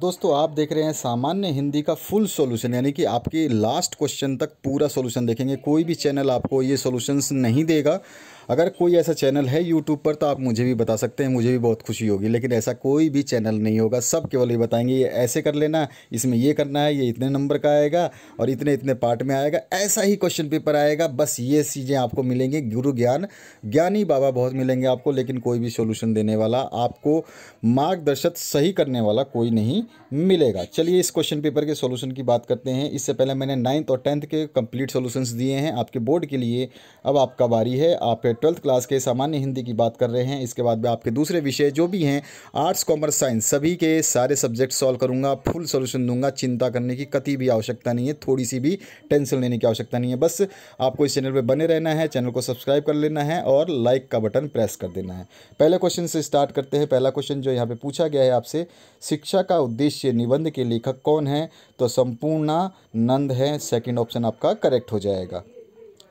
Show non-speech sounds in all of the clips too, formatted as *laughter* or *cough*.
दोस्तों आप देख रहे हैं सामान्य हिंदी का फुल सॉल्यूशन यानी कि आपके लास्ट क्वेश्चन तक पूरा सॉल्यूशन देखेंगे कोई भी चैनल आपको ये सॉल्यूशंस नहीं देगा अगर कोई ऐसा चैनल है यूट्यूब पर तो आप मुझे भी बता सकते हैं मुझे भी बहुत खुशी होगी लेकिन ऐसा कोई भी चैनल नहीं होगा सब केवल ये बताएंगे ये ऐसे कर लेना इसमें ये करना है ये इतने नंबर का आएगा और इतने इतने पार्ट में आएगा ऐसा ही क्वेश्चन पेपर आएगा बस ये चीज़ें आपको मिलेंगी गुरु ज्ञान ज्ञानी बाबा बहुत मिलेंगे आपको लेकिन कोई भी सोल्यूशन देने वाला आपको मार्गदर्शक सही करने वाला कोई नहीं मिलेगा चलिए इस क्वेश्चन पेपर के सोल्यूशन की बात करते हैं इससे पहले मैंने नाइन्थ और टेंथ के कंप्लीट सोल्यूशन दिए हैं आपके बोर्ड के लिए अब आपका बारी है आप ट्वेल्थ क्लास के सामान्य हिंदी की बात कर रहे हैं इसके बाद में आपके दूसरे विषय जो भी हैं आर्ट्स कॉमर्स साइंस सभी के सारे सब्जेक्ट सॉल्व करूँगा फुल सोल्यूशन दूंगा चिंता करने की कति भी आवश्यकता नहीं है थोड़ी सी भी टेंशन लेने की आवश्यकता नहीं है बस आपको इस चैनल पर बने रहना है चैनल को सब्सक्राइब कर लेना है और लाइक का बटन प्रेस कर देना है पहले क्वेश्चन से स्टार्ट करते हैं पहला क्वेश्चन जो यहाँ पर पूछा गया है आपसे शिक्षा का उद्देश्य निबंध के लेखक कौन है तो संपूर्ण नंद है सेकेंड ऑप्शन आपका करेक्ट हो जाएगा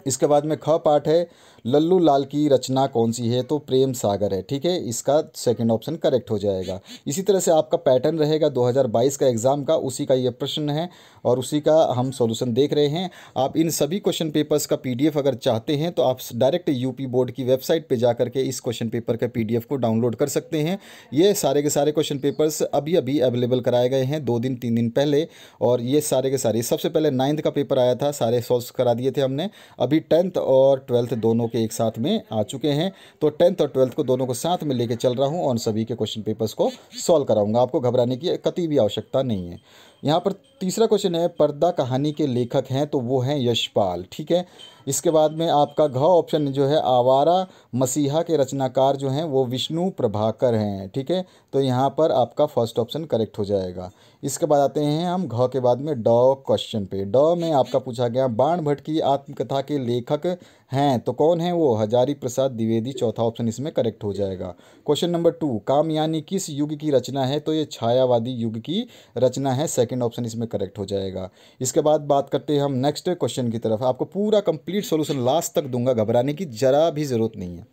इसके बाद में ख पाठ है लल्लू लाल की रचना कौन सी है तो प्रेम सागर है ठीक है इसका सेकंड ऑप्शन करेक्ट हो जाएगा इसी तरह से आपका पैटर्न रहेगा 2022 का एग्ज़ाम का उसी का ये प्रश्न है और उसी का हम सॉल्यूशन देख रहे हैं आप इन सभी क्वेश्चन पेपर्स का पीडीएफ अगर चाहते हैं तो आप डायरेक्ट यूपी बोर्ड की वेबसाइट पर जा करके इस क्वेश्चन पेपर के पी को डाउनलोड कर सकते हैं ये सारे के सारे क्वेश्चन पेपर्स अभी अभी अवेलेबल कराए गए हैं दो दिन तीन दिन पहले और ये सारे के सारे सबसे पहले नाइन्थ का पेपर आया था सारे सॉल्व करा दिए थे हमने अभी टेंथ और ट्वेल्थ दोनों के एक साथ में आ चुके हैं तो टेंथ और ट्वेल्थ को दोनों को साथ में लेके चल रहा हूँ और सभी के क्वेश्चन पेपर्स को सॉल्व कराऊंगा आपको घबराने की कति भी आवश्यकता नहीं है यहाँ पर तीसरा क्वेश्चन है पर्दा कहानी के लेखक हैं तो वो हैं यशपाल ठीक है इसके बाद में आपका घ ऑप्शन जो है आवारा मसीहा के रचनाकार जो हैं वो विष्णु प्रभाकर हैं ठीक है तो यहाँ पर आपका फर्स्ट ऑप्शन करेक्ट हो जाएगा इसके बाद आते हैं हम घ के बाद में ड क्वेश्चन पे ड में आपका पूछा गया बाण भट्ट की आत्मकथा के लेखक हैं तो कौन है वो हजारी प्रसाद द्विवेदी चौथा ऑप्शन इसमें करेक्ट हो जाएगा क्वेश्चन नंबर टू कामयानी किस युग की रचना है तो ये छायावादी युग की रचना है सेकंड सेकंड ऑप्शन इसमें करेक्ट हो जाएगा इसके बाद बात करते हैं हम नेक्स्ट क्वेश्चन की तरफ आपको पूरा कंप्लीट सोल्यूशन लास्ट तक दूंगा घबराने की ज़रा भी ज़रूरत नहीं है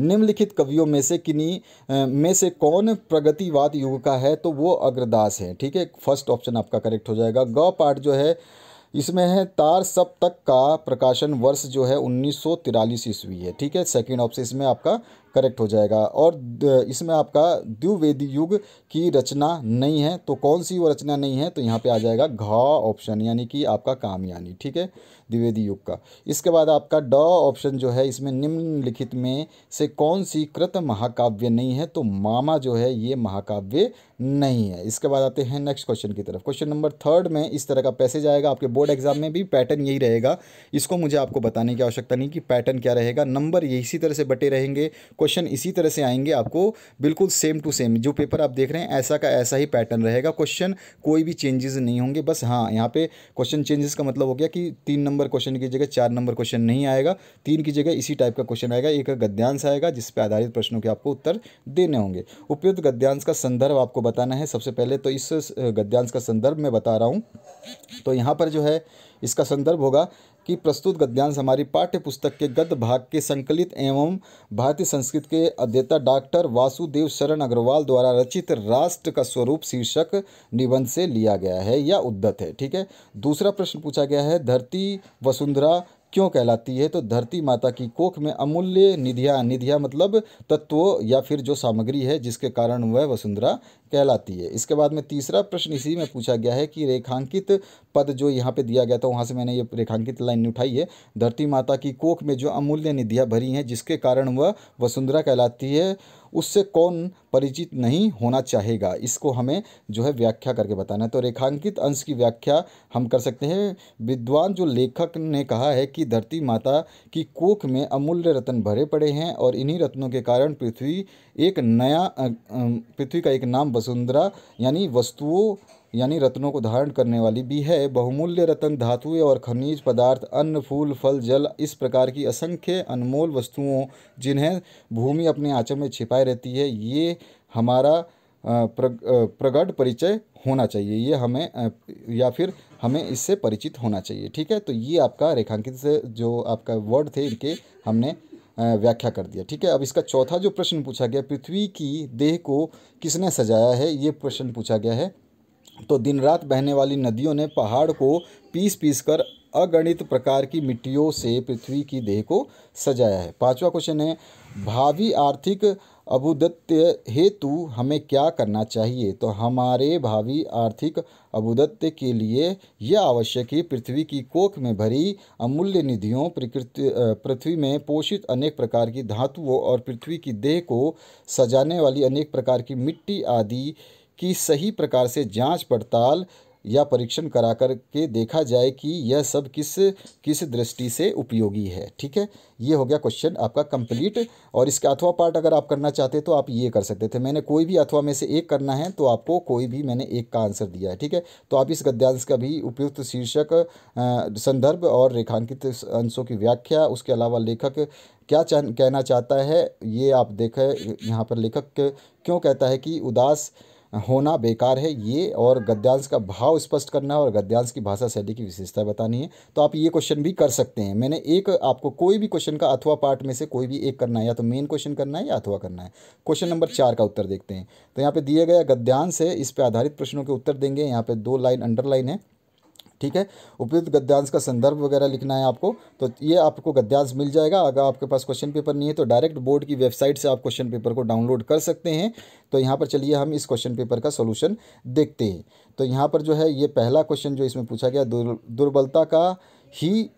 निम्नलिखित कवियों में से किन्नी में से कौन प्रगतिवाद युग का है तो वो अग्रदास है ठीक है फर्स्ट ऑप्शन आपका करेक्ट हो जाएगा ग पाठ जो है इसमें है तार सब तक का प्रकाशन वर्ष जो है उन्नीस ईस्वी है ठीक है सेकेंड ऑप्शन इसमें आपका करेक्ट हो जाएगा और इसमें आपका द्विवेदी युग की रचना नहीं है तो कौन सी वो रचना नहीं है तो यहाँ पे आ जाएगा घ ऑप्शन यानी कि आपका कामयानी ठीक है द्विवेदी युग का इसके बाद आपका ड ऑप्शन जो है इसमें निम्नलिखित में से कौन सी कृत महाकाव्य नहीं है तो मामा जो है ये महाकाव्य नहीं है इसके बाद आते हैं नेक्स्ट क्वेश्चन की तरफ क्वेश्चन नंबर थर्ड में इस तरह का पैसेज आएगा आपके बोर्ड एग्जाम में भी पैटर्न यही रहेगा इसको मुझे आपको बताने की आवश्यकता नहीं कि पैटर्न क्या रहेगा नंबर इसी तरह से बटे रहेंगे क्वेश्चन इसी तरह से आएंगे आपको बिल्कुल सेम टू सेम जो पेपर आप देख रहे हैं ऐसा का ऐसा ही पैटर्न रहेगा क्वेश्चन कोई भी चेंजेस नहीं होंगे बस हाँ यहाँ पे क्वेश्चन चेंजेस का मतलब हो गया कि तीन नंबर क्वेश्चन की जगह चार नंबर क्वेश्चन नहीं आएगा तीन की जगह इसी टाइप का क्वेश्चन आएगा एक गद्यांश आएगा जिस पर आधारित प्रश्नों के आपको उत्तर देने होंगे उपयुक्त गद्यांश का संदर्भ आपको बताना है सबसे पहले तो इस गद्यांश का संदर्भ मैं बता रहा हूँ तो यहाँ पर जो है इसका संदर्भ होगा की प्रस्तुत गद्यांश हमारी पाठ्य पुस्तक के गद्य भाग के संकलित एवं भारतीय संस्कृत के अध्येता डॉक्टर वासुदेव शरण अग्रवाल द्वारा रचित राष्ट्र का स्वरूप शीर्षक निबंध से लिया गया है या उद्दत है ठीक है दूसरा प्रश्न पूछा गया है धरती वसुंधरा क्यों कहलाती है तो धरती माता की कोख में अमूल्य निधिया निधिया मतलब तत्व या फिर जो सामग्री है जिसके कारण वह वसुंधरा कहलाती है इसके बाद में तीसरा प्रश्न इसी में पूछा गया है कि रेखांकित पद जो यहाँ पे दिया गया था वहाँ से मैंने ये रेखांकित लाइन उठाई है धरती माता की कोख में जो अमूल्य निधियाँ भरी हैं जिसके कारण वह वसुंधरा कहलाती है उससे कौन परिचित नहीं होना चाहेगा इसको हमें जो है व्याख्या करके बताना है तो रेखांकित अंश की व्याख्या हम कर सकते हैं विद्वान जो लेखक ने कहा है कि धरती माता की कोख में अमूल्य रत्न भरे पड़े हैं और इन्हीं रत्नों के कारण पृथ्वी एक नया पृथ्वी का एक नाम वसुंधरा यानी वस्तुओं यानी रत्नों को धारण करने वाली भी है बहुमूल्य रत्न धातुएं और खनिज पदार्थ अन्न फूल फल जल इस प्रकार की असंख्य अनमोल वस्तुओं जिन्हें भूमि अपने आंचल में छिपाए रहती है ये हमारा प्रगढ़ परिचय होना चाहिए ये हमें या फिर हमें इससे परिचित होना चाहिए ठीक है तो ये आपका रेखांकित से जो आपका वर्ड थे इनके हमने व्याख्या कर दिया ठीक है अब इसका चौथा जो प्रश्न पूछा गया पृथ्वी की देह को किसने सजाया है ये प्रश्न पूछा गया है तो दिन रात बहने वाली नदियों ने पहाड़ को पीस पीस कर अगणित प्रकार की मिट्टियों से पृथ्वी की देह को सजाया है पांचवा क्वेश्चन है भावी आर्थिक अभुदत्य हेतु हमें क्या करना चाहिए तो हमारे भावी आर्थिक अभुदत्य के लिए यह आवश्यक है पृथ्वी की कोख में भरी अमूल्य निधियों प्रकृति पृथ्वी में पोषित अनेक प्रकार की धातुओं और पृथ्वी की देह को सजाने वाली अनेक प्रकार की मिट्टी आदि कि सही प्रकार से जांच पड़ताल या परीक्षण करा कर के देखा जाए कि यह सब किस किस दृष्टि से उपयोगी है ठीक है ये हो गया क्वेश्चन आपका कंप्लीट और इसका अथवा पार्ट अगर आप करना चाहते तो आप ये कर सकते थे मैंने कोई भी अथवा में से एक करना है तो आपको कोई भी मैंने एक का आंसर दिया है ठीक है तो आप इस गद्यांश का भी उपयुक्त शीर्षक संदर्भ और रेखांकित अंशों की व्याख्या उसके अलावा लेखक क्या चाह कहना चाहता है ये आप देखें यहाँ पर लेखक क्यों कहता है कि उदास होना बेकार है ये और गद्यांश का भाव स्पष्ट करना और गद्यांश की भाषा शैली की विशेषता बतानी है तो आप ये क्वेश्चन भी कर सकते हैं मैंने एक आपको कोई भी क्वेश्चन का अथवा पार्ट में से कोई भी एक करना है या तो मेन क्वेश्चन करना है या अथवा करना है क्वेश्चन नंबर चार का उत्तर देखते हैं तो यहाँ पर दिया गया गद्यांश है इस पर आधारित प्रश्नों के उत्तर देंगे यहाँ पर दो लाइन अंडरलाइन है ठीक है उपयुक्त गद्यांश का संदर्भ वगैरह लिखना है आपको तो ये आपको गद्यांश मिल जाएगा अगर आपके पास क्वेश्चन पेपर नहीं है तो डायरेक्ट बोर्ड की वेबसाइट से आप क्वेश्चन पेपर को डाउनलोड कर सकते हैं तो यहाँ पर चलिए हम इस क्वेश्चन पेपर का सोल्यूशन देखते हैं तो यहाँ पर जो है ये पहला क्वेश्चन जो इसमें पूछा गया दुर्बलता का ही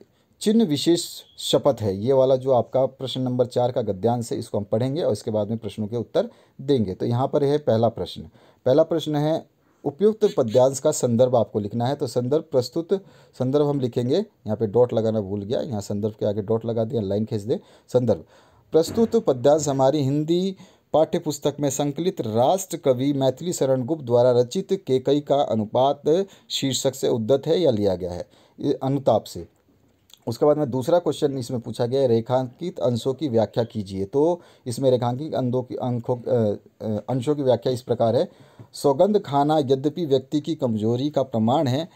चिन्ह विशेष शपथ है ये वाला जो आपका प्रश्न नंबर चार का गद्यांश है इसको हम पढ़ेंगे और इसके बाद में प्रश्नों के उत्तर देंगे तो यहाँ पर है पहला प्रश्न पहला प्रश्न है उपयुक्त पद्यांश का संदर्भ आपको लिखना है तो संदर्भ प्रस्तुत संदर्भ हम लिखेंगे यहाँ पे डॉट लगाना भूल गया यहाँ संदर्भ के आगे डॉट लगा दिया लाइन खींच दें संदर्भ प्रस्तुत पद्यांश हमारी हिंदी पाठ्य पुस्तक में संकलित राष्ट्र कवि मैथिली शरण गुप्त द्वारा रचित केकई का अनुपात शीर्षक से उद्धत है या लिया गया है अनुताप से उसके बाद में दूसरा क्वेश्चन इसमें पूछा गया है रेखांकित अंशों की व्याख्या कीजिए तो इसमें रेखांकित अंधों की अंकों अंशों की व्याख्या इस प्रकार है सौगंध खाना यद्यपि व्यक्ति की कमजोरी का प्रमाण है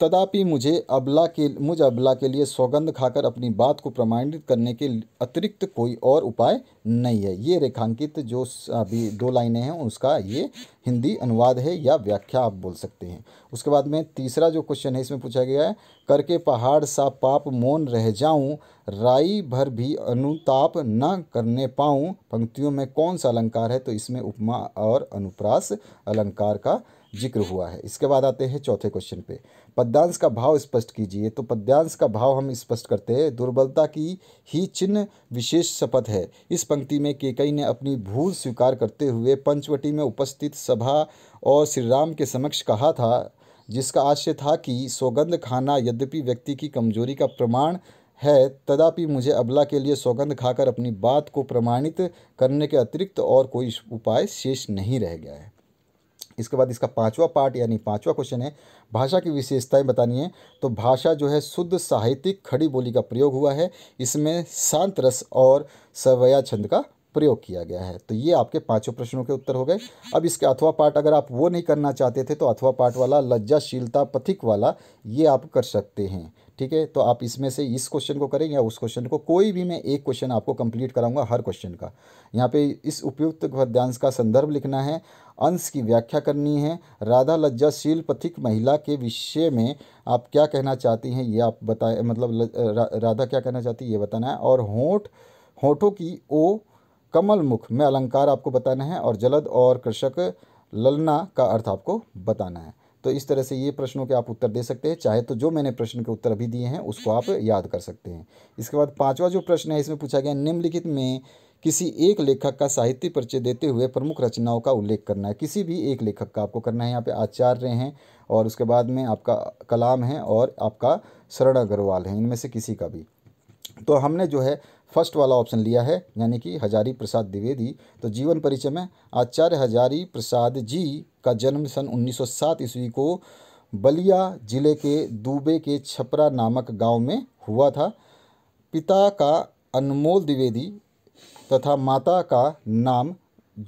तदापि मुझे अबला के मुझ अबला के लिए सौगंध खाकर अपनी बात को प्रमाणित करने के अतिरिक्त कोई और उपाय नहीं है ये रेखांकित जो अभी दो लाइनें हैं उसका ये हिंदी अनुवाद है या व्याख्या आप बोल सकते हैं उसके बाद में तीसरा जो क्वेश्चन है इसमें पूछा गया है करके पहाड़ सा पाप मौन रह जाऊं राई भर भी अनुताप न करने पाऊं पंक्तियों में कौन सा अलंकार है तो इसमें उपमा और अनुप्रास अलंकार का जिक्र हुआ है इसके बाद आते हैं चौथे क्वेश्चन पे पद्यांश का भाव स्पष्ट कीजिए तो पद्यांश का भाव हम स्पष्ट करते हैं दुर्बलता की ही चिन्ह विशेष शपथ है इस पंक्ति में केकई ने अपनी भूल स्वीकार करते हुए पंचवटी में उपस्थित सभा और श्रीराम के समक्ष कहा था जिसका आशय था कि सौगंध खाना यद्यपि व्यक्ति की कमजोरी का प्रमाण है तदापि मुझे अबला के लिए सौगंध खाकर अपनी बात को प्रमाणित करने के अतिरिक्त और कोई उपाय शेष नहीं रह गया है इसके बाद इसका पाँचवा पार्ट यानी पाँचवा क्वेश्चन है भाषा की विशेषताएं बतानी है तो भाषा जो है शुद्ध साहित्यिक खड़ी बोली का प्रयोग हुआ है इसमें शांत रस और सवया छंद का प्रयोग किया गया है तो ये आपके पांचों प्रश्नों के उत्तर हो गए अब इसके अथवा पार्ट अगर आप वो नहीं करना चाहते थे तो अथवा पार्ट वाला लज्जाशीलता पथिक वाला ये आप कर सकते हैं ठीक है तो आप इसमें से इस क्वेश्चन को करें या उस क्वेश्चन को कोई भी मैं एक क्वेश्चन आपको कंप्लीट कराऊंगा हर क्वेश्चन का यहाँ पे इस उपयुक्त गद्यांश का संदर्भ लिखना है अंश की व्याख्या करनी है राधा लज्जाशील पथिक महिला के विषय में आप क्या कहना चाहती हैं ये आप बताए मतलब रा, राधा क्या कहना चाहती है ये बताना है और होठ होठों की ओ कमल मुख में अलंकार आपको बताना है और जलद और कृषक ललना का अर्थ आपको बताना है तो इस तरह से ये प्रश्नों के आप उत्तर दे सकते हैं चाहे तो जो मैंने प्रश्न के उत्तर अभी दिए हैं उसको आप हम्म। याद कर सकते हैं इसके बाद पाँचवा जो प्रश्न है इसमें पूछा गया निम्नलिखित में किसी एक लेखक का साहित्य परिचय देते हुए प्रमुख रचनाओं का उल्लेख करना है किसी भी एक लेखक का आपको करना है यहाँ पे आचार्य हैं और उसके बाद में आपका कलाम है और आपका शरण अग्रवाल है इनमें से किसी का भी तो हमने जो है फर्स्ट वाला ऑप्शन लिया है यानी कि हजारी प्रसाद द्विवेदी तो जीवन परिचय में आचार्य हजारी प्रसाद जी का जन्म सन 1907 ईस्वी को बलिया जिले के दुबे के छपरा नामक गांव में हुआ था पिता का अनमोल द्विवेदी तथा माता का नाम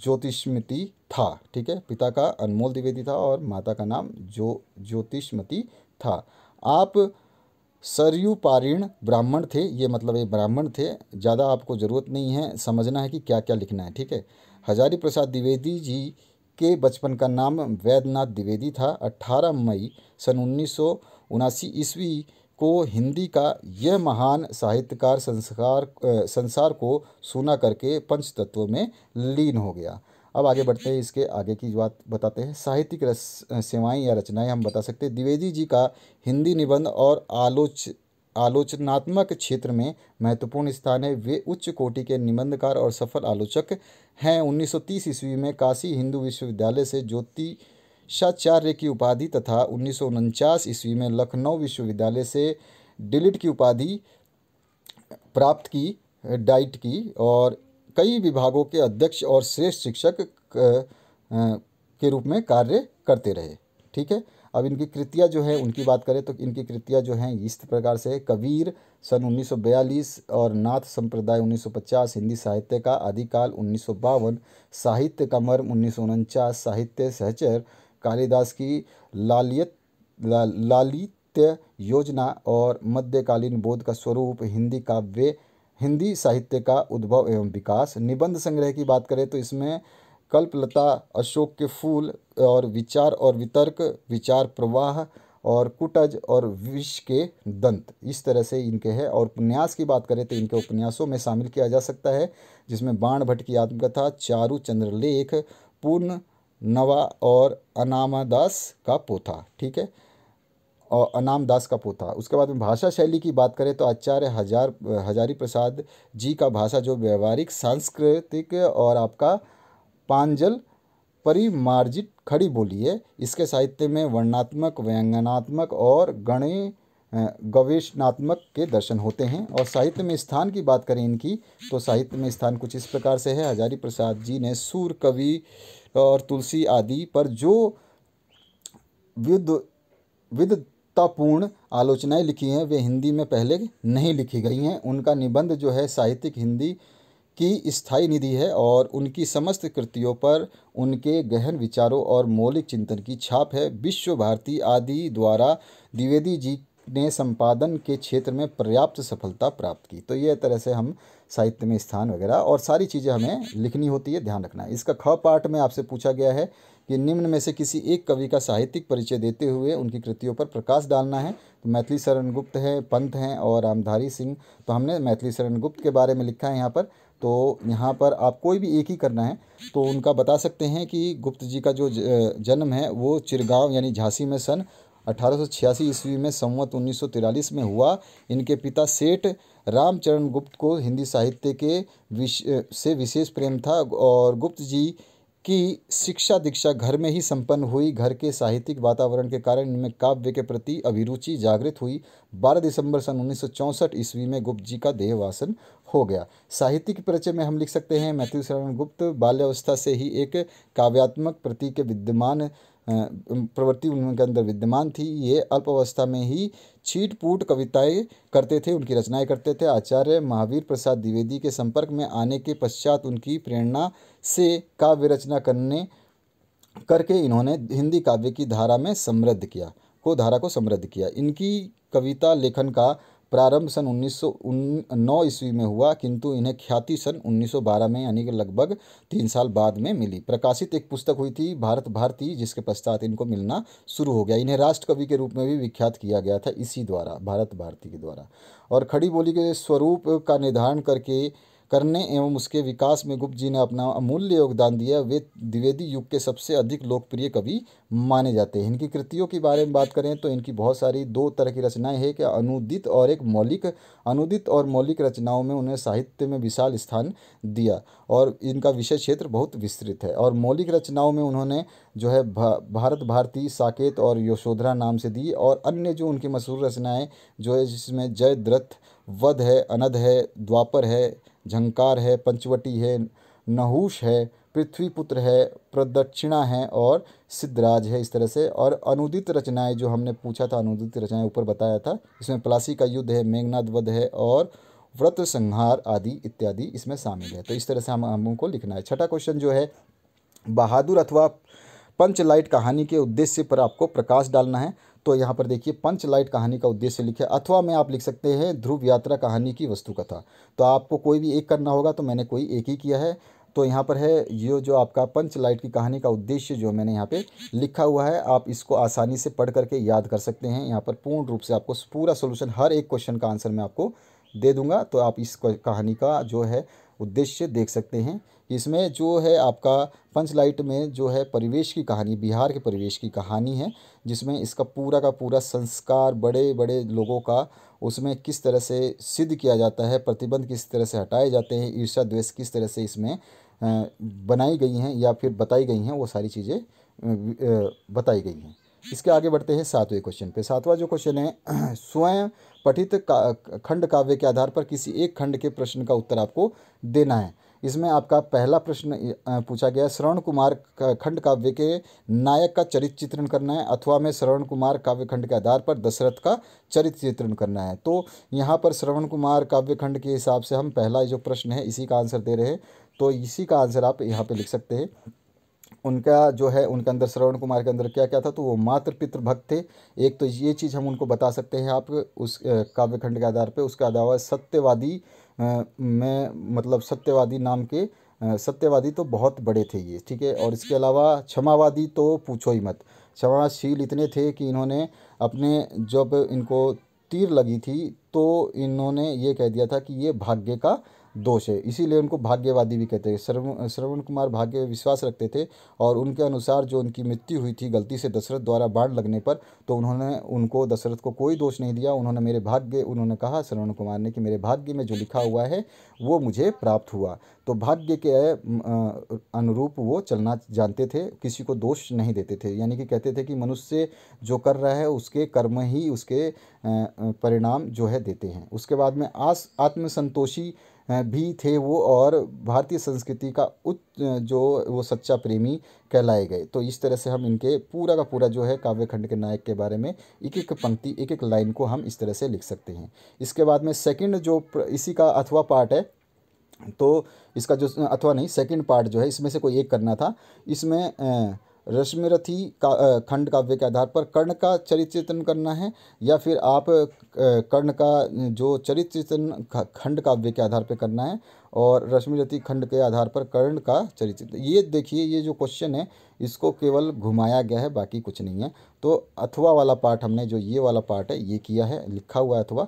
ज्योतिषमती था ठीक है पिता का अनमोल द्विवेदी था और माता का नाम जो ज्योतिष्मति था आप सरयू ब्राह्मण थे ये मतलब ये ब्राह्मण थे ज़्यादा आपको ज़रूरत नहीं है समझना है कि क्या क्या लिखना है ठीक है हजारी प्रसाद द्विवेदी जी के बचपन का नाम वैद्यनाथ द्विवेदी था 18 मई सन उन्नीस ईस्वी को हिंदी का यह महान साहित्यकार संस्कार संसार को सुना करके पंच तत्वों में लीन हो गया अब आगे बढ़ते हैं इसके आगे की बात बताते हैं साहित्यिक रस सेवाएँ या रचनाएँ हम बता सकते हैं द्विवेदी जी का हिंदी निबंध और आलोच आलोचनात्मक क्षेत्र में महत्वपूर्ण स्थान है वे उच्च कोटि के निबंधकार और सफल आलोचक हैं 1930 ईस्वी में काशी हिंदू विश्वविद्यालय से ज्योति शाचार्य की उपाधि तथा उन्नीस ईस्वी में लखनऊ विश्वविद्यालय से डिलिट की उपाधि प्राप्त की डाइट की और कई विभागों के अध्यक्ष और श्रेष्ठ शिक्षक के रूप में कार्य करते रहे ठीक है अब इनकी कृतियाँ जो है उनकी बात करें तो इनकी कृतियाँ जो हैं इस प्रकार से कबीर सन 1942 और नाथ संप्रदाय 1950 हिंदी साहित्य का आदिकाल उन्नीस साहित्य का मर्म उन्नीस साहित्य सहचर कालिदास की लालियत ला, लालित्य योजना और मध्यकालीन बोध का स्वरूप हिंदी काव्य हिंदी साहित्य का उद्भव एवं विकास निबंध संग्रह की बात करें तो इसमें कल्पलता अशोक के फूल और विचार और वितर्क विचार प्रवाह और कुटज और विष के दंत इस तरह से इनके हैं और उपन्यास की बात करें तो इनके उपन्यासों में शामिल किया जा सकता है जिसमें बाण भट्ट की आत्मकथा चारू चंद्रलेख पूर्ण नवा और अनामादास का पोथा ठीक है और अनाम दास का पोता उसके बाद में भाषा शैली की बात करें तो आचार्य हजार हजारी प्रसाद जी का भाषा जो व्यवहारिक सांस्कृतिक और आपका पांजल परिमार्जित खड़ी बोली है इसके साहित्य में वर्णात्मक व्यंगनात्मक और गणे गवेशनात्मक के दर्शन होते हैं और साहित्य में स्थान की बात करें इनकी तो साहित्य में स्थान कुछ इस प्रकार से है हजारी प्रसाद जी ने सूर कवि और तुलसी आदि पर जो विद विद महत्वपूर्ण आलोचनाएं लिखी हैं वे हिंदी में पहले नहीं लिखी गई हैं उनका निबंध जो है साहित्यिक हिंदी की स्थायी निधि है और उनकी समस्त कृतियों पर उनके गहन विचारों और मौलिक चिंतन की छाप है विश्व भारती आदि द्वारा द्विवेदी जी ने संपादन के क्षेत्र में पर्याप्त सफलता प्राप्त की तो ये तरह से हम साहित्य में स्थान वगैरह और सारी चीज़ें हमें लिखनी होती है ध्यान रखना है इसका ख पार्ट में आपसे पूछा गया है कि निम्न में से किसी एक कवि का साहित्यिक परिचय देते हुए उनकी कृतियों पर प्रकाश डालना है तो मैथिली शरण गुप्त है पंत हैं और रामधारी सिंह तो हमने मैथिली शरण गुप्त के बारे में लिखा है यहाँ पर तो यहाँ पर आप कोई भी एक ही करना है तो उनका बता सकते हैं कि गुप्त जी का जो जन्म है वो चिरगांव यानी झांसी में सन 1886 ईस्वी में संवत उन्नीस में हुआ इनके पिता सेठ रामचरण गुप्त को हिंदी साहित्य के विश, से विशेष प्रेम था और गुप्त जी कि शिक्षा दीक्षा घर में ही संपन्न हुई घर के साहित्यिक वातावरण के कारण इनमें काव्य के प्रति अभिरुचि जागृत हुई 12 दिसंबर सन उन्नीस ईस्वी में गुप्त जी का देहवासन हो गया साहित्यिक परिचय में हम लिख सकते हैं मैथिल शरण गुप्त बाल्यावस्था से ही एक काव्यात्मक प्रति के विद्यमान प्रवृत्ति उनके अंदर विद्यमान थी ये अल्प अवस्था में ही छीट कविताएं करते थे उनकी रचनाएं करते थे आचार्य महावीर प्रसाद द्विवेदी के संपर्क में आने के पश्चात उनकी प्रेरणा से काव्य रचना करने करके इन्होंने हिंदी काव्य की धारा में समृद्ध किया को धारा को समृद्ध किया इनकी कविता लेखन का प्रारंभ सन उन्नीस नौ ईस्वी में हुआ किंतु इन्हें ख्याति सन 1912 में यानी कि लगभग तीन साल बाद में मिली प्रकाशित एक पुस्तक हुई थी भारत भारती जिसके पश्चात इनको मिलना शुरू हो गया इन्हें राष्ट्रकवि के रूप में भी विख्यात किया गया था इसी द्वारा भारत भारती के द्वारा और खड़ी बोली के स्वरूप का निर्धारण करके करने एवं उसके विकास में गुप्त जी ने अपना अमूल्य योगदान दिया वे द्विवेदी युग के सबसे अधिक लोकप्रिय कवि माने जाते हैं इनकी कृतियों के बारे में बात करें तो इनकी बहुत सारी दो तरह की रचनाएं हैं कि अनुदित और एक मौलिक अनुदित और मौलिक रचनाओं में उन्हें साहित्य में विशाल स्थान दिया और इनका विषय क्षेत्र बहुत विस्तृत है और मौलिक रचनाओं में उन्होंने जो है भा, भारत भारती साकेत और यशोधरा नाम से दी और अन्य जो उनकी मशहूर रचनाएँ जो है जिसमें जय द्रथ वध है अनध है द्वापर है झंकार है पंचवटी है नहुष है पृथ्वीपुत्र है प्रदक्षिणा है और सिद्धराज है इस तरह से और अनुदित रचनाएं जो हमने पूछा था अनुदित रचनाएं ऊपर बताया था इसमें प्लासी का युद्ध है मेघनाद वध है और व्रत संहार आदि इत्यादि इसमें शामिल है तो इस तरह से हम हमको लिखना है छठा क्वेश्चन जो है बहादुर अथवा पंचलाइट कहानी के उद्देश्य पर आपको प्रकाश डालना है तो यहाँ पर देखिए पंच लाइट कहानी का उद्देश्य लिखे अथवा में आप लिख सकते हैं ध्रुव यात्रा कहानी की वस्तु कथा तो आपको कोई भी एक करना होगा तो मैंने कोई एक ही किया है तो यहाँ पर है ये जो आपका पंच लाइट की कहानी का उद्देश्य जो मैंने यहाँ पे लिखा हुआ है आप इसको आसानी से पढ़ करके याद कर सकते हैं यहाँ पर पूर्ण रूप से आपको पूरा सोल्यूशन हर एक क्वेश्चन का आंसर मैं आपको दे दूंगा तो आप इस कहानी का जो है उद्देश्य देख सकते हैं इसमें जो है आपका पंचलाइट में जो है परिवेश की कहानी बिहार के परिवेश की कहानी है जिसमें इसका पूरा का पूरा संस्कार बड़े बड़े लोगों का उसमें किस तरह से सिद्ध किया जाता है प्रतिबंध किस तरह से हटाए जाते हैं ईर्षा द्वेष किस तरह से इसमें बनाई गई हैं या फिर बताई गई हैं वो सारी चीज़ें बताई गई हैं इसके आगे बढ़ते हैं सातवें क्वेश्चन पे सातवां जो क्वेश्चन है *clears throat* स्वयं पठित का, खंड काव्य के आधार पर किसी एक खंड के प्रश्न का उत्तर आपको देना है इसमें आपका पहला प्रश्न पूछा गया श्रवण कुमार खंड काव्य के नायक का चरित्र चित्रण करना है अथवा में श्रवण कुमार काव्य खंड के आधार पर दशरथ का चरित्र चित्रण करना है तो यहाँ पर श्रवण कुमार काव्य खंड के हिसाब से हम पहला जो प्रश्न है इसी का आंसर दे रहे हैं तो इसी का आंसर आप यहाँ पर लिख सकते हैं उनका जो है उनके अंदर श्रवण कुमार के अंदर क्या क्या था तो वो मात्र पितृ भक्त थे एक तो ये चीज़ हम उनको बता सकते हैं आप उस काव्यखंड के आधार पर उसके अलावा सत्यवादी में मतलब सत्यवादी नाम के सत्यवादी तो बहुत बड़े थे ये ठीक है और इसके अलावा क्षमावादी तो पूछो ही मत क्षमाशील इतने थे कि इन्होंने अपने जब इनको तीर लगी थी तो इन्होंने ये कह दिया था कि ये भाग्य का दोष है इसीलिए उनको भाग्यवादी भी कहते हैं श्रवण श्रवण कुमार भाग्य विश्वास रखते थे और उनके अनुसार जो उनकी मृत्यु हुई थी गलती से दशरथ द्वारा बाढ़ लगने पर तो उन्होंने उनको दशरथ को कोई दोष नहीं दिया उन्होंने मेरे भाग्य उन्होंने कहा श्रवण कुमार ने कि मेरे भाग्य में जो लिखा हुआ है वो मुझे प्राप्त हुआ तो भाग्य के अनुरूप वो चलना जानते थे किसी को दोष नहीं देते थे यानी कि कहते थे कि मनुष्य जो कर रहा है उसके कर्म ही उसके परिणाम जो है देते हैं उसके बाद में आस आत्मसंतोषी भी थे वो और भारतीय संस्कृति का उच्च जो वो सच्चा प्रेमी कहलाए गए तो इस तरह से हम इनके पूरा का पूरा जो है काव्यखंड के नायक के बारे में एक एक पंक्ति एक एक लाइन को हम इस तरह से लिख सकते हैं इसके बाद में सेकंड जो इसी का अथवा पार्ट है तो इसका जो अथवा नहीं सेकंड पार्ट जो है इसमें से कोई एक करना था इसमें रश्मिरथी का खंड काव्य के आधार पर कर्ण का चरित्र चित्रण करना है या फिर आप कर्ण का जो चरित्र चित्रण खंड काव्य के आधार पर करना है और रश्मिरथी खंड के आधार पर कर्ण का चरित्र ये देखिए ये जो क्वेश्चन है इसको केवल घुमाया गया है बाकी कुछ नहीं है तो अथवा वाला पार्ट हमने जो ये वाला पार्ट है ये किया है लिखा हुआ है अथवा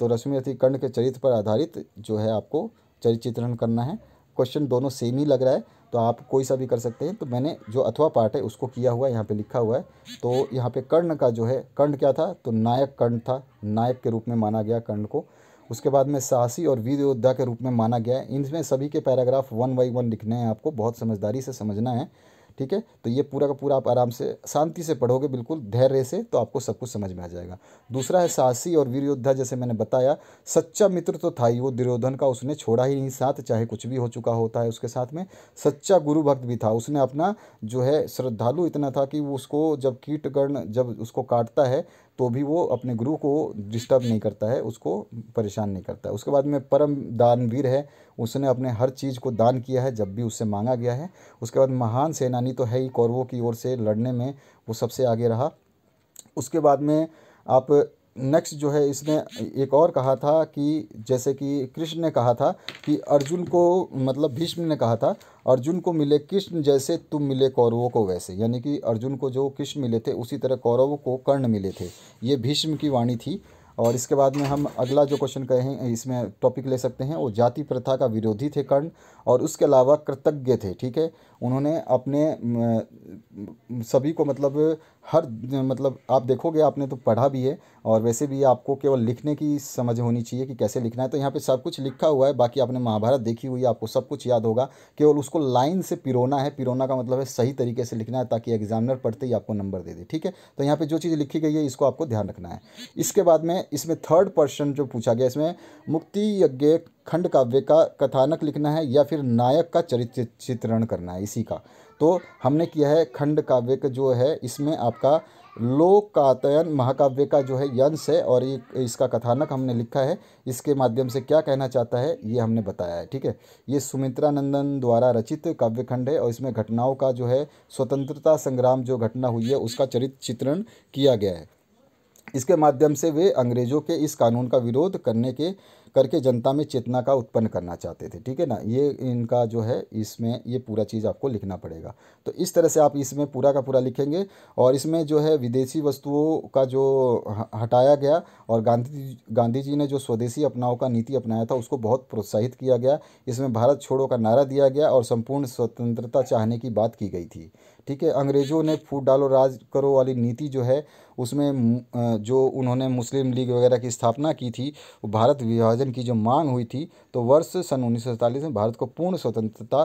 तो रश्मिरथी कर्ण के चरित्र पर आधारित जो है आपको चरित्र चित्रण करना है क्वेश्चन दोनों सेम ही लग रहा है तो आप कोई सा भी कर सकते हैं तो मैंने जो अथवा पार्ट है उसको किया हुआ है यहाँ पे लिखा हुआ है तो यहाँ पे कर्ण का जो है कर्ण क्या था तो नायक कर्ण था नायक के रूप में माना गया कर्ण को उसके बाद में साहसी और वीर योद्धा के रूप में माना गया है इनमें सभी के पैराग्राफ वन बाई वन लिखने हैं आपको बहुत समझदारी से समझना है ठीक है तो ये पूरा का पूरा आप आराम से शांति से पढ़ोगे बिल्कुल धैर्य से तो आपको सब कुछ समझ में आ जाएगा दूसरा है साहसी और वीर योद्धा जैसे मैंने बताया सच्चा मित्र तो था ही वो दुर्योधन का उसने छोड़ा ही नहीं साथ चाहे कुछ भी हो चुका होता है उसके साथ में सच्चा गुरु भक्त भी था उसने अपना जो है श्रद्धालु इतना था कि वो उसको जब कीटगण जब उसको काटता है तो भी वो अपने गुरु को डिस्टर्ब नहीं करता है उसको परेशान नहीं करता है उसके बाद में परम दानवीर है उसने अपने हर चीज़ को दान किया है जब भी उससे मांगा गया है उसके बाद महान सेनानी तो है ही कौरवों की ओर से लड़ने में वो सबसे आगे रहा उसके बाद में आप नेक्स्ट जो है इसने एक और कहा था कि जैसे कि कृष्ण ने कहा था कि अर्जुन को मतलब भीष्म ने कहा था अर्जुन को मिले कृष्ण जैसे तुम मिले कौरवों को वैसे यानी कि अर्जुन को जो कृष्ण मिले थे उसी तरह कौरवों को कर्ण मिले थे ये भीष्म की वाणी थी और इसके बाद में हम अगला जो क्वेश्चन कहें इसमें टॉपिक ले सकते हैं वो जाति प्रथा का विरोधी थे कर्ण और उसके अलावा कृतज्ञ थे ठीक है उन्होंने अपने सभी को मतलब हर मतलब आप देखोगे आपने तो पढ़ा भी है और वैसे भी आपको केवल लिखने की समझ होनी चाहिए कि कैसे लिखना है तो यहाँ पे सब कुछ लिखा हुआ है बाकी आपने महाभारत देखी हुई है आपको सब कुछ याद होगा केवल उसको लाइन से पिरोना है पिरोना का मतलब है सही तरीके से लिखना है ताकि एग्जामिनर पढ़ते ही आपको नंबर दे दे ठीक है तो यहाँ पर जो चीज़ लिखी गई है इसको आपको ध्यान रखना है इसके बाद में इसमें थर्ड पर्सन जो पूछा गया इसमें मुक्ति यज्ञ खंड काव्य का कथानक लिखना है या फिर नायक का चरित्र चित्रण करना है इसी का तो हमने किया है खंड काव्य का जो है इसमें आपका लोकातयन महाकाव्य का जो है यंश है और ये इसका कथानक हमने लिखा है इसके माध्यम से क्या कहना चाहता है ये हमने बताया है ठीक है ये सुमित्रा नंदन द्वारा रचित काव्यखंड है और इसमें घटनाओं का जो है स्वतंत्रता संग्राम जो घटना हुई है उसका चरित्र चित्रण किया गया है इसके माध्यम से वे अंग्रेज़ों के इस कानून का विरोध करने के करके जनता में चेतना का उत्पन्न करना चाहते थे ठीक है ना ये इनका जो है इसमें ये पूरा चीज़ आपको लिखना पड़ेगा तो इस तरह से आप इसमें पूरा का पूरा लिखेंगे और इसमें जो है विदेशी वस्तुओं का जो हटाया गया और गांधी गांधी जी ने जो स्वदेशी अपनाओं का नीति अपनाया था उसको बहुत प्रोत्साहित किया गया इसमें भारत छोड़ो का नारा दिया गया और संपूर्ण स्वतंत्रता चाहने की बात की गई थी ठीक है अंग्रेज़ों ने फूट डालो राज करो वाली नीति जो है उसमें जो उन्होंने मुस्लिम लीग वगैरह की स्थापना की थी भारत विभाजन की जो मांग हुई थी तो वर्ष सन उन्नीस में भारत को पूर्ण स्वतंत्रता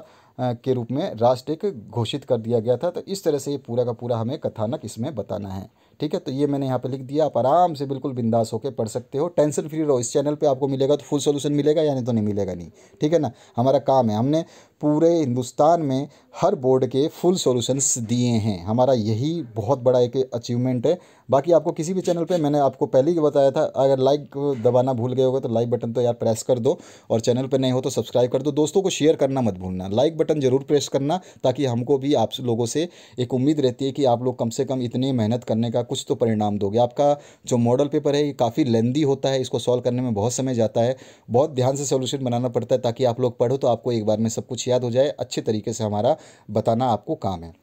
के रूप में राष्ट्रिक घोषित कर दिया गया था तो इस तरह से ये पूरा का पूरा हमें कथानक इसमें बताना है ठीक है तो ये मैंने यहाँ पे लिख दिया आप आराम से बिल्कुल बिंदास होकर पढ़ सकते हो टेंशन फ्री रहो इस चैनल पे आपको मिलेगा तो फुल सॉल्यूशन मिलेगा यानी तो नहीं मिलेगा नहीं ठीक है ना हमारा काम है हमने पूरे हिंदुस्तान में हर बोर्ड के फुल सोल्यूशंस दिए हैं हमारा यही बहुत बड़ा एक अचीवमेंट है बाकी आपको किसी भी चैनल पे मैंने आपको पहले ही बताया था अगर लाइक दबाना भूल गए होगा तो लाइक बटन तो यार प्रेस कर दो और चैनल पे नहीं हो तो सब्सक्राइब कर दो दोस्तों को शेयर करना मत भूलना लाइक बटन ज़रूर प्रेस करना ताकि हमको भी आप लोगों से एक उम्मीद रहती है कि आप लोग कम से कम इतनी मेहनत करने का कुछ तो परिणाम दोगे आपका जो मॉडल पेपर है ये काफ़ी लेंदी होता है इसको सॉल्व करने में बहुत समय जाता है बहुत ध्यान से सोल्यूशन बनाना पड़ता है ताकि आप लोग पढ़ो तो आपको एक बार में सब कुछ याद हो जाए अच्छे तरीके से हमारा बताना आपको काम है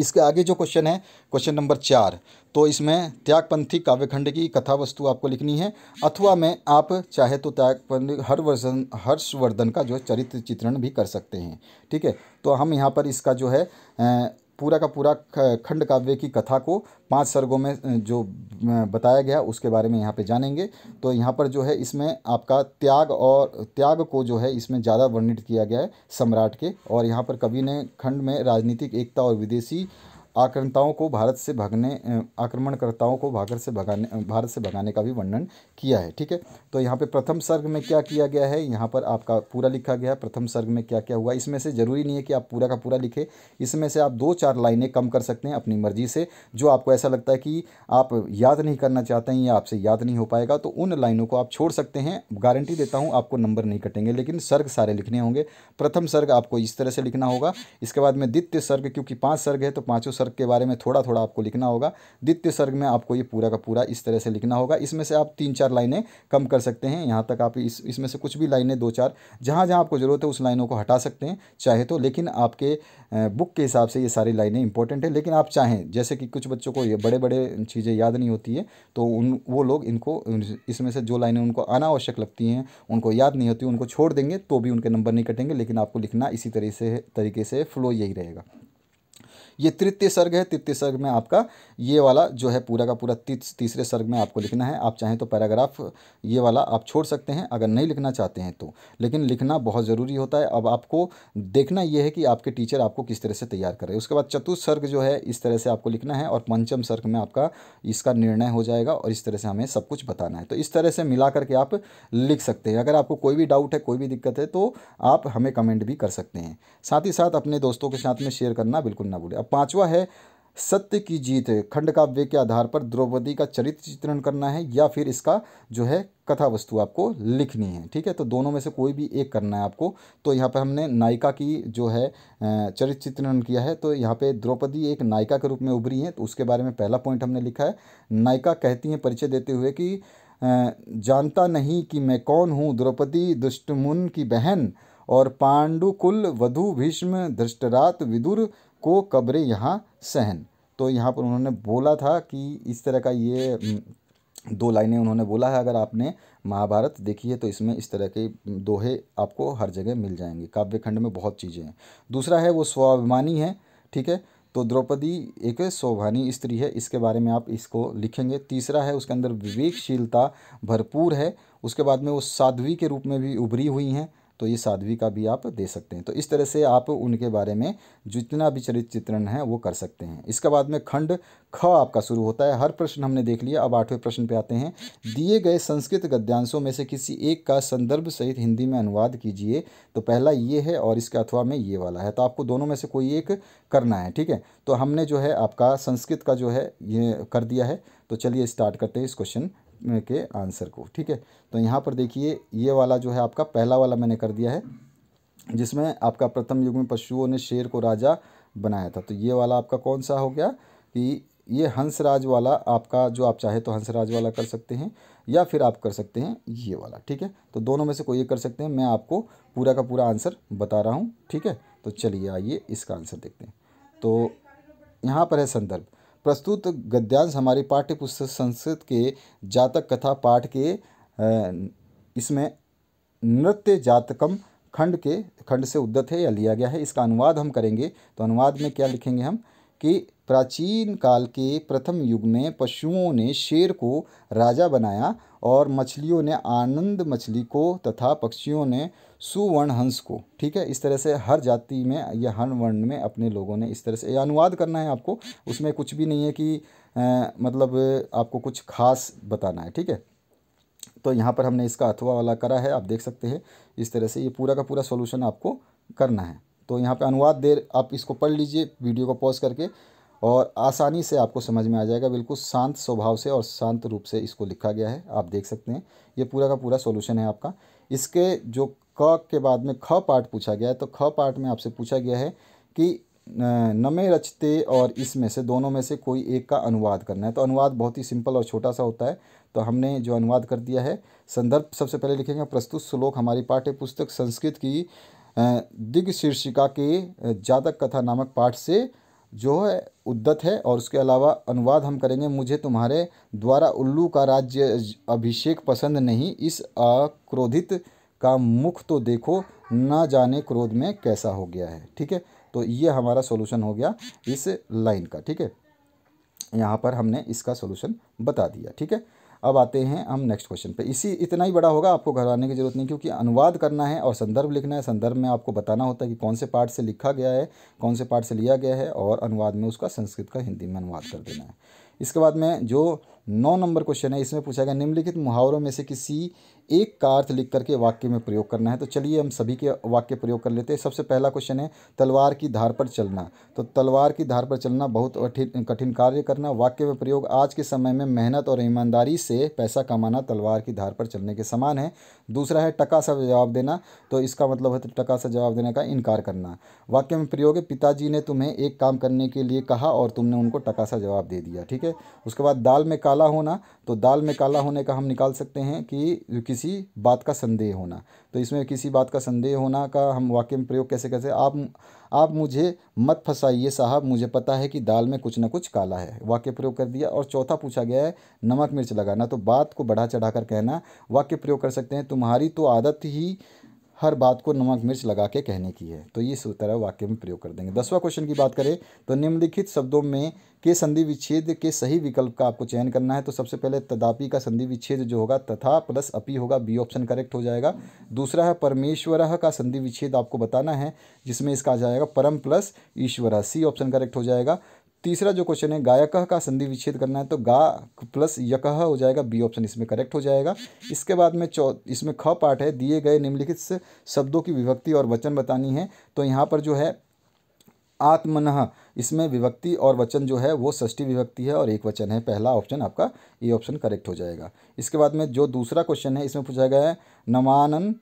इसके आगे जो क्वेश्चन है क्वेश्चन नंबर चार तो इसमें त्यागपंथी काव्यखंड की कथा वस्तु आपको लिखनी है अथवा में आप चाहे तो त्यागपंथी वर्जन हर्षवर्धन का जो है चरित्र चित्रण भी कर सकते हैं ठीक है तो हम यहाँ पर इसका जो है पूरा का पूरा खंड काव्य की कथा को पांच सर्गों में जो बताया गया उसके बारे में यहाँ पे जानेंगे तो यहाँ पर जो है इसमें आपका त्याग और त्याग को जो है इसमें ज़्यादा वर्णित किया गया है सम्राट के और यहाँ पर कवि ने खंड में राजनीतिक एकता और विदेशी आक्रमताओं को भारत से भागने आक्रमणकर्ताओं को भागर से भगाने भारत से भगाने का भी वर्णन किया है ठीक है तो यहाँ पे प्रथम सर्ग में क्या किया गया है यहाँ पर आपका पूरा लिखा गया है प्रथम सर्ग में क्या क्या हुआ इसमें से ज़रूरी नहीं है कि आप पूरा का पूरा लिखें इसमें से आप दो चार लाइनें कम कर सकते हैं अपनी मर्जी से जो आपको ऐसा लगता है कि आप याद नहीं करना चाहते हैं या आपसे याद नहीं हो पाएगा तो उन लाइनों को आप छोड़ सकते हैं गारंटी देता हूँ आपको नंबर नहीं कटेंगे लेकिन सर्ग सारे लिखने होंगे प्रथम सर्ग आपको इस तरह से लिखना होगा इसके बाद में द्वितीय सर्ग क्योंकि पाँच सर्ग है तो पाँचों सर्ग सर्ग के बारे में थोड़ा थोड़ा आपको लिखना होगा द्वितीय सर्ग में आपको ये पूरा का पूरा इस तरह से लिखना होगा इसमें से आप तीन चार लाइनें कम कर सकते हैं यहाँ तक आप इस इसमें से कुछ भी लाइनें दो चार जहाँ जहाँ आपको ज़रूरत है उस लाइनों को हटा सकते हैं चाहे तो लेकिन आपके बुक के हिसाब से ये सारी लाइनें इंपॉर्टेंट है लेकिन आप चाहें जैसे कि कुछ बच्चों को ये बड़े बड़े चीज़ें याद नहीं होती है तो उन वो लोग इनको इसमें से जो लाइनें उनको अनावश्यक लगती हैं उनको याद नहीं होती उनको छोड़ देंगे तो भी उनके नंबर नहीं कटेंगे लेकिन आपको लिखना इसी तरह से तरीके से फ़्लो यही रहेगा ये तृतीय सर्ग है तृतीय सर्ग में आपका ये वाला जो है पूरा का पूरा तीसरे सर्ग में आपको लिखना है आप चाहें तो पैराग्राफ ये वाला आप छोड़ सकते हैं अगर नहीं लिखना चाहते हैं तो लेकिन लिखना बहुत ज़रूरी होता है अब आपको देखना यह है कि आपके टीचर आपको किस तरह से तैयार कर रहे हैं उसके बाद चतुर्थ सर्ग जो है इस तरह से आपको लिखना है और पंचम सर्ग में आपका इसका निर्णय हो जाएगा और इस तरह से हमें सब कुछ बताना है तो इस तरह से मिला करके आप लिख सकते हैं अगर आपको कोई भी डाउट है कोई भी दिक्कत है तो आप हमें कमेंट भी कर सकते हैं साथ ही साथ अपने दोस्तों के साथ में शेयर करना बिल्कुल ना भूलें पांचवा है सत्य की जीत खंड काव्य के आधार पर द्रौपदी का चरित्र चित्रण करना है या फिर इसका जो है कथा वस्तु आपको लिखनी है ठीक है तो दोनों में से कोई भी एक करना है आपको तो यहाँ पर हमने नायिका की जो है चरित्र चित्रण किया है तो यहाँ पे द्रौपदी एक नायिका के रूप में उभरी है तो उसके बारे में पहला पॉइंट हमने लिखा है नायिका कहती हैं परिचय देते हुए कि जानता नहीं कि मैं कौन हूँ द्रौपदी दुष्टमुन की बहन और पांडुकुल वधु भीष्म धृष्टरात विदुर को कब्रे यहाँ सहन तो यहाँ पर उन्होंने बोला था कि इस तरह का ये हम्म, दो लाइनें उन्होंने बोला है अगर आपने महाभारत देखी है तो इसमें इस तरह के हम्म, दोहे आपको हर जगह मिल जाएंगे काव्यखंड में बहुत चीज़ें हैं दूसरा है वो स्वाभिमानी है ठीक है तो द्रौपदी एक स्वाभानी स्त्री है इसके बारे में आप इसको लिखेंगे तीसरा है उसके अंदर विवेकशीलता भरपूर है उसके बाद में वो साध्वी के रूप में भी उभरी हुई हैं तो ये साध्वी का भी आप दे सकते हैं तो इस तरह से आप उनके बारे में जितना भी चरित्र चित्रण है वो कर सकते हैं इसके बाद में खंड ख आपका शुरू होता है हर प्रश्न हमने देख लिया अब आठवें प्रश्न पे आते हैं दिए गए संस्कृत गद्यांशों में से किसी एक का संदर्भ सहित हिंदी में अनुवाद कीजिए तो पहला ये है और इसके अथवा में ये वाला है तो आपको दोनों में से कोई एक करना है ठीक है तो हमने जो है आपका संस्कृत का जो है ये कर दिया है तो चलिए स्टार्ट करते हैं इस क्वेश्चन के आंसर को ठीक है तो यहाँ पर देखिए ये वाला जो है आपका पहला वाला मैंने कर दिया है जिसमें आपका प्रथम युग में पशुओं ने शेर को राजा बनाया था तो ये वाला आपका कौन सा हो गया कि ये हंसराज वाला आपका जो आप चाहे तो हंसराज वाला कर सकते हैं या फिर आप कर सकते हैं ये वाला ठीक है तो दोनों में से कोई ये कर सकते हैं मैं आपको पूरा का पूरा आंसर बता रहा हूँ ठीक है तो चलिए आइए इसका आंसर देखते हैं तो यहाँ पर है संदर्भ प्रस्तुत गद्यांश हमारी पाठ्यपुस्तक संस्कृत के जातक कथा पाठ के इसमें नृत्य जातकम खंड के खंड से उद्दत है या लिया गया है इसका अनुवाद हम करेंगे तो अनुवाद में क्या लिखेंगे हम कि प्राचीन काल के प्रथम युग में पशुओं ने शेर को राजा बनाया और मछलियों ने आनंद मछली को तथा पक्षियों ने सुवर्ण हंस को ठीक है इस तरह से हर जाति में या हर वर्ण में अपने लोगों ने इस तरह से अनुवाद करना है आपको उसमें कुछ भी नहीं है कि आ, मतलब आपको कुछ खास बताना है ठीक है तो यहाँ पर हमने इसका अथवा वाला करा है आप देख सकते हैं इस तरह से ये पूरा का पूरा सोल्यूशन आपको करना है तो यहाँ पर अनुवाद देर आप इसको पढ़ लीजिए वीडियो को पॉज करके और आसानी से आपको समझ में आ जाएगा बिल्कुल शांत स्वभाव से और शांत रूप से इसको लिखा गया है आप देख सकते हैं ये पूरा का पूरा सोल्यूशन है आपका इसके जो क के बाद में ख पार्ट पूछा गया है तो ख पार्ट में आपसे पूछा गया है कि नमे रचते और इसमें से दोनों में से कोई एक का अनुवाद करना है तो अनुवाद बहुत ही सिंपल और छोटा सा होता है तो हमने जो अनुवाद कर दिया है संदर्भ सबसे पहले लिखेंगे प्रस्तुत श्लोक हमारी पाठ्य पुस्तक संस्कृत की दिग्ग शीर्षिका के जातक कथा नामक पाठ से जो है उद्दत है और उसके अलावा अनुवाद हम करेंगे मुझे तुम्हारे द्वारा उल्लू का राज्य अभिषेक पसंद नहीं इस अक्रोधित का मुख तो देखो ना जाने क्रोध में कैसा हो गया है ठीक है तो ये हमारा सोल्यूशन हो गया इस लाइन का ठीक है यहाँ पर हमने इसका सोल्यूशन बता दिया ठीक है अब आते हैं हम नेक्स्ट क्वेश्चन पे इसी इतना ही बड़ा होगा आपको घबराने की जरूरत नहीं क्योंकि अनुवाद करना है और संदर्भ लिखना है संदर्भ में आपको बताना होता है कि कौन से पार्ट से लिखा गया है कौन से पार्ट से लिया गया है और अनुवाद में उसका संस्कृत का हिंदी में अनुवाद कर देना है इसके बाद में जो नौ नंबर क्वेश्चन है इसमें पूछा गया निम्नलिखित मुहावरों में से किसी एक का अर्थ लिख करके वाक्य में प्रयोग करना है तो चलिए हम सभी के वाक्य प्रयोग कर लेते हैं सबसे पहला क्वेश्चन है तलवार की धार पर चलना तो तलवार की धार पर चलना बहुत कठिन कार्य करना वाक्य में प्रयोग आज के समय में मेहनत और ईमानदारी से पैसा कमाना तलवार की धार पर चलने के समान है दूसरा है टका सा जवाब देना तो इसका मतलब है टका सा जवाब देने का इनकार करना वाक्य में प्रयोग है पिताजी ने तुम्हें एक काम करने के लिए कहा और तुमने उनको टका सा जवाब दे दिया ठीक है उसके बाद दाल में काला काला होना तो दाल में काला होने का हम निकाल सकते हैं कि किसी बात का संदेह होना तो इसमें किसी बात का संदेह होना का हम वाक्य में प्रयोग कैसे कैसे आप आप मुझे मत फंसाइए साहब मुझे पता है कि दाल में कुछ ना कुछ काला है वाक्य प्रयोग कर दिया और चौथा पूछा गया है नमक मिर्च लगाना तो बात को बढ़ा चढ़ा कर कहना वाक्य प्रयोग कर सकते हैं तुम्हारी तो आदत ही हर बात को नमक मिर्च लगा के कहने की है तो ये इस तरह वाक्य में प्रयोग कर देंगे दसवां क्वेश्चन की बात करें तो निम्नलिखित शब्दों में के संधि विच्छेद के सही विकल्प का आपको चयन करना है तो सबसे पहले तदापि का संधि विच्छेद जो होगा तथा प्लस अपी होगा बी ऑप्शन करेक्ट हो जाएगा दूसरा है परमेश्वर का संधि विच्छेद आपको बताना है जिसमें इसका आ जाएगा परम प्लस ईश्वर सी ऑप्शन करेक्ट हो जाएगा तीसरा जो क्वेश्चन है गायकह का संधि विच्छेद करना है तो गा प्लस यकह हो जाएगा बी ऑप्शन इसमें करेक्ट हो जाएगा इसके बाद में चौ इसमें ख पार्ट है दिए गए निम्नलिखित शब्दों की विभक्ति और वचन बतानी है तो यहाँ पर जो है आत्मन इसमें विभक्ति और वचन जो है वो ष्टी विभक्ति है और एक वचन है पहला ऑप्शन आपका ये ऑप्शन करेक्ट हो जाएगा इसके बाद में जो दूसरा क्वेश्चन है इसमें पूछा गया है नमानन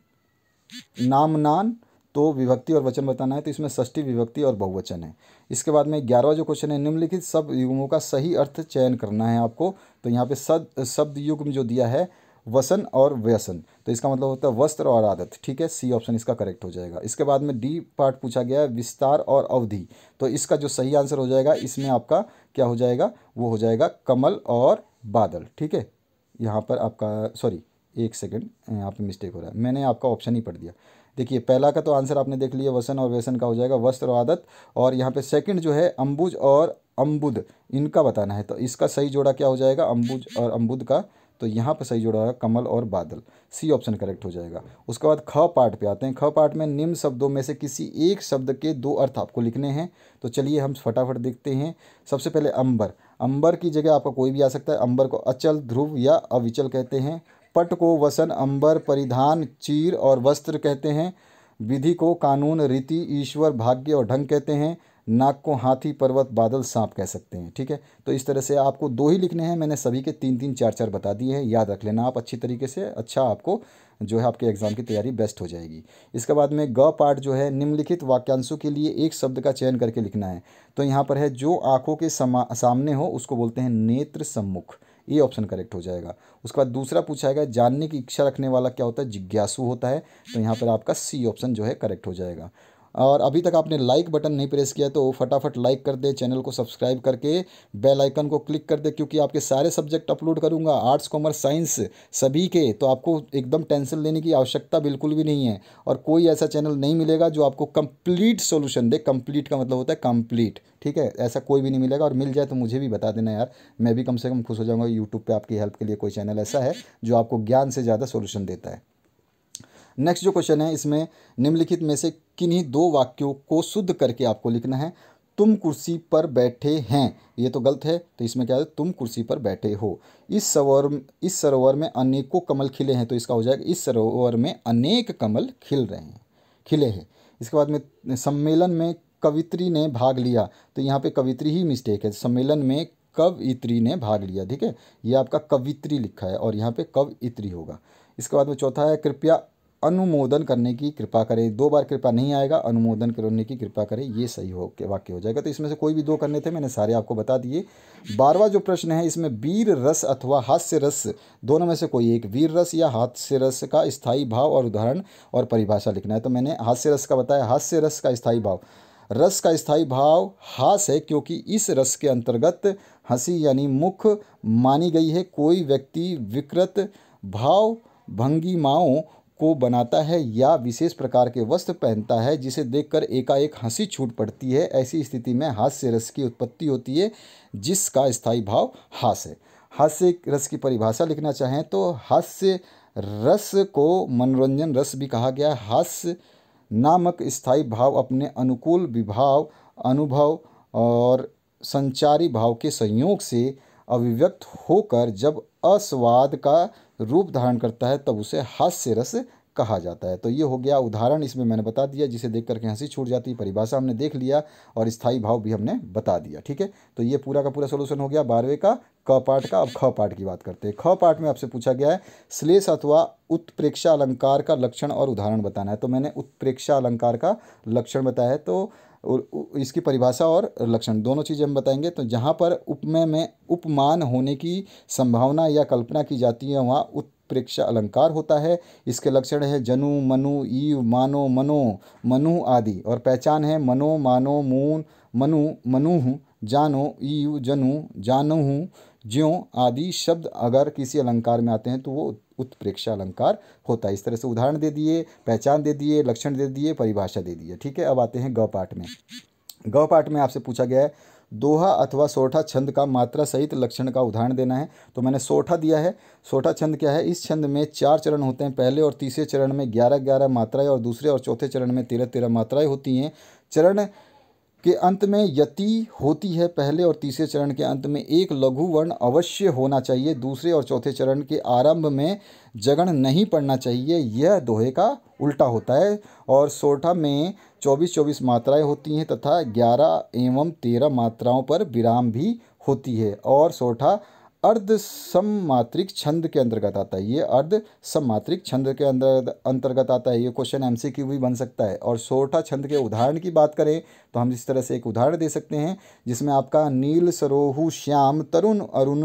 नामनान तो विभक्ति और वचन बताना है तो इसमें षष्ठी विभक्ति और बहुवचन है इसके बाद में ग्यारहवा जो क्वेश्चन है निम्नलिखित शब्द युग्मों का सही अर्थ चयन करना है आपको तो यहाँ पे शब्द शब्द युग्म जो दिया है वसन और व्यसन तो इसका मतलब होता है वस्त्र और आदत ठीक है सी ऑप्शन इसका करेक्ट हो जाएगा इसके बाद में डी पार्ट पूछा गया है विस्तार और अवधि तो इसका जो सही आंसर हो जाएगा इसमें आपका क्या हो जाएगा वो हो जाएगा कमल और बादल ठीक है यहाँ पर आपका सॉरी एक सेकेंड यहाँ पर मिस्टेक हो रहा है मैंने आपका ऑप्शन ही पढ़ दिया देखिए पहला का तो आंसर आपने देख लिया वसन और व्यसन का हो जाएगा वस्त्र और आदत और यहाँ पे सेकंड जो है अम्बुज और अम्बुद इनका बताना है तो इसका सही जोड़ा क्या हो जाएगा अम्बुज और अम्बुद का तो यहाँ पर सही जोड़ा होगा कमल और बादल सी ऑप्शन करेक्ट हो जाएगा उसके बाद ख पार्ट पे आते हैं ख पार्ट में निम्न शब्दों में से किसी एक शब्द के दो अर्थ आपको लिखने हैं तो चलिए हम फटाफट देखते हैं सबसे पहले अंबर अंबर की जगह आपका कोई भी आ सकता है अंबर को अचल ध्रुव या अविचल कहते हैं पट को वसन अंबर परिधान चीर और वस्त्र कहते हैं विधि को कानून रीति ईश्वर भाग्य और ढंग कहते हैं नाक को हाथी पर्वत बादल सांप कह सकते हैं ठीक है तो इस तरह से आपको दो ही लिखने हैं मैंने सभी के तीन तीन चार चार बता दिए हैं याद रख लेना आप अच्छी तरीके से अच्छा आपको जो है आपके एग्ज़ाम की तैयारी बेस्ट हो जाएगी इसके बाद में ग पार्ट जो है निम्नलिखित वाक्यांशों के लिए एक शब्द का चयन करके लिखना है तो यहाँ पर है जो आँखों के सामने हो उसको बोलते हैं नेत्र सम्मुख ये ऑप्शन करेक्ट हो जाएगा उसके बाद दूसरा पूछा गया जानने की इच्छा रखने वाला क्या होता है जिज्ञासु होता है तो यहाँ पर आपका सी ऑप्शन जो है करेक्ट हो जाएगा और अभी तक आपने लाइक बटन नहीं प्रेस किया तो फटाफट लाइक कर दे चैनल को सब्सक्राइब करके बेल आइकन को क्लिक कर दे क्योंकि आपके सारे सब्जेक्ट अपलोड करूंगा आर्ट्स कॉमर्स साइंस सभी के तो आपको एकदम टेंशन लेने की आवश्यकता बिल्कुल भी नहीं है और कोई ऐसा चैनल नहीं मिलेगा जो आपको कंप्लीट सोल्यूशन दे कंप्लीट का मतलब होता है कंप्लीट ठीक है ऐसा कोई भी नहीं मिलेगा और मिल जाए तो मुझे भी बता देना यार मैं भी कम से कम खुश हो जाऊँगा यूट्यूब पर आपकी हेल्प के लिए कोई चैनल ऐसा है जो आपको ज्ञान से ज़्यादा सोल्यूशन देता है नेक्स्ट जो क्वेश्चन है इसमें निम्नलिखित में से किन्हीं दो वाक्यों को शुद्ध करके आपको लिखना है तुम कुर्सी पर बैठे हैं ये तो गलत है तो इसमें क्या है तुम कुर्सी पर बैठे हो इस सरोवर इस सरोवर में अनेकों कमल खिले हैं तो इसका हो जाएगा इस सरोवर में अनेक कमल खिल रहे हैं खिले हैं इसके बाद में सम्मेलन में कवित्री ने भाग लिया तो यहाँ पे कवित्री ही मिस्टेक है सम्मेलन में कवित्री ने भाग लिया ठीक है ये आपका कवित्री लिखा है और यहाँ पे कवित्री होगा इसके बाद में चौथा है कृपया अनुमोदन करने की कृपा करें दो बार कृपा नहीं आएगा अनुमोदन करने की कृपा करें ये सही हो के वाक्य हो जाएगा तो इसमें से कोई भी दो करने थे मैंने सारे आपको बता दिए बारवा जो प्रश्न है इसमें वीर रस अथवा हास्य रस दोनों में से कोई एक वीर रस या हास्य रस का स्थायी भाव और उदाहरण और परिभाषा लिखना है तो मैंने हास्य रस का बताया हास्य रस का स्थायी भाव रस का स्थायी भाव हास है क्योंकि इस रस के अंतर्गत हंसी यानी मुख मानी गई है कोई व्यक्ति विकृत भाव भंगिमाओं को बनाता है या विशेष प्रकार के वस्त्र पहनता है जिसे देखकर एकाएक हंसी छूट पड़ती है ऐसी स्थिति में हास्य रस की उत्पत्ति होती है जिसका स्थायी भाव हास है हास्य रस की परिभाषा लिखना चाहें तो हास्य रस को मनोरंजन रस भी कहा गया है हास्य नामक स्थायी भाव अपने अनुकूल विभाव अनुभव और संचारी भाव के संयोग से अभिव्यक्त होकर जब अस्वाद का रूप धारण करता है तब उसे हास्य रस कहा जाता है तो ये हो गया उदाहरण इसमें मैंने बता दिया जिसे देख करके हंसी छूट जाती है परिभाषा हमने देख लिया और स्थायी भाव भी हमने बता दिया ठीक है तो ये पूरा का पूरा सोल्यूशन हो गया बारहवें का क पाठ का अब ख पाठ की बात करते हैं ख पाठ में आपसे पूछा गया है श्लेष अथवा उत्प्रेक्षा अलंकार का लक्षण और उदाहरण बताना है तो मैंने उत्प्रेक्षा अलंकार का लक्षण बताया है तो इसकी परिभाषा और लक्षण दोनों चीज़ें हम बताएंगे तो जहाँ पर उपमेय में उपमान होने की संभावना या कल्पना की जाती है वहाँ उत्प्रेक्षा अलंकार होता है इसके लक्षण है जनु मनु ईव मानो मनो मनु आदि और पहचान है मनो मानो मून मनु मनुह जानो ईव जनु जानु ज्यों आदि शब्द अगर किसी अलंकार में आते हैं तो वो उत्प्रेक्षा अलंकार होता है इस तरह से उदाहरण दे दिए पहचान दे दिए लक्षण दे दिए परिभाषा दे दिए ठीक है अब आते हैं ग पाठ में ग पाठ में आपसे पूछा गया है दोहा अथवा सोठा छंद का मात्रा सहित लक्षण का उदाहरण देना है तो मैंने सोठा दिया है सोठा छंद क्या है इस छंद में चार चरण होते हैं पहले और तीसरे चरण में ग्यारह ग्यारह मात्राएं और दूसरे और चौथे चरण में तेरह तेरह मात्राएं होती हैं चरण के अंत में यति होती है पहले और तीसरे चरण के अंत में एक लघु वर्ण अवश्य होना चाहिए दूसरे और चौथे चरण के आरंभ में जगण नहीं पड़ना चाहिए यह दोहे का उल्टा होता है और सोठा में चौबीस चौबीस मात्राएं होती हैं तथा ग्यारह एवं तेरह मात्राओं पर विराम भी होती है और सोठा अर्ध सममात्रिक छंद के अंतर्गत आता है ये अर्ध सममात्रिक छंद के अंदर अंतर्गत आता है ये क्वेश्चन एमसीक्यू भी बन सकता है और सोरठा छंद के उदाहरण की बात करें तो हम इस तरह से एक उदाहरण दे सकते हैं जिसमें आपका नील सरोहु श्याम तरुण अरुण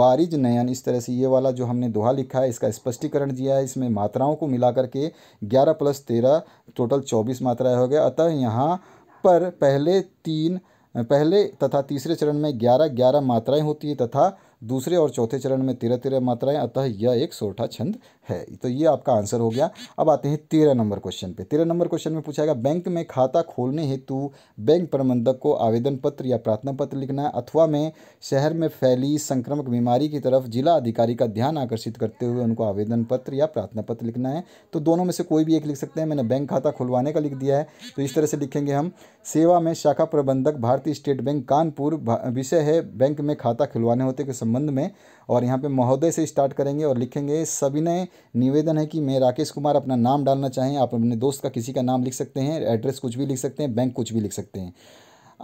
वारिज नयन इस तरह से ये वाला जो हमने दोहा लिखा है इसका स्पष्टीकरण दिया है इसमें मात्राओं को मिला करके ग्यारह प्लस तेरह टोटल चौबीस मात्राएँ हो गया अतः यहाँ पर पहले तीन पहले तथा तीसरे चरण में ग्यारह ग्यारह मात्राएँ होती है तथा दूसरे और चौथे चरण में तेरह तेरह मात्राएं अतः यह एक सोठा छंद है तो ये आपका आंसर हो गया अब आते हैं तेरह नंबर क्वेश्चन पे तेरह नंबर क्वेश्चन में पूछा गया बैंक में खाता खोलने हेतु बैंक प्रबंधक को आवेदन पत्र या प्रार्थना पत्र लिखना है अथवा में शहर में फैली संक्रमक बीमारी की तरफ जिला अधिकारी का ध्यान आकर्षित करते हुए उनको आवेदन पत्र या प्रार्थना पत्र लिखना है तो दोनों में से कोई भी एक लिख सकते हैं मैंने बैंक खाता खुलवाने का लिख दिया है तो इस तरह से लिखेंगे हम सेवा में शाखा प्रबंधक भारतीय स्टेट बैंक कानपुर विषय है बैंक में खाता खुलवाने होते के संबंध में और यहाँ पे महोदय से स्टार्ट करेंगे और लिखेंगे ने निवेदन है कि मैं राकेश कुमार अपना नाम डालना चाहें आप अपने दोस्त का किसी का नाम लिख सकते हैं एड्रेस कुछ भी लिख सकते हैं बैंक कुछ भी लिख सकते हैं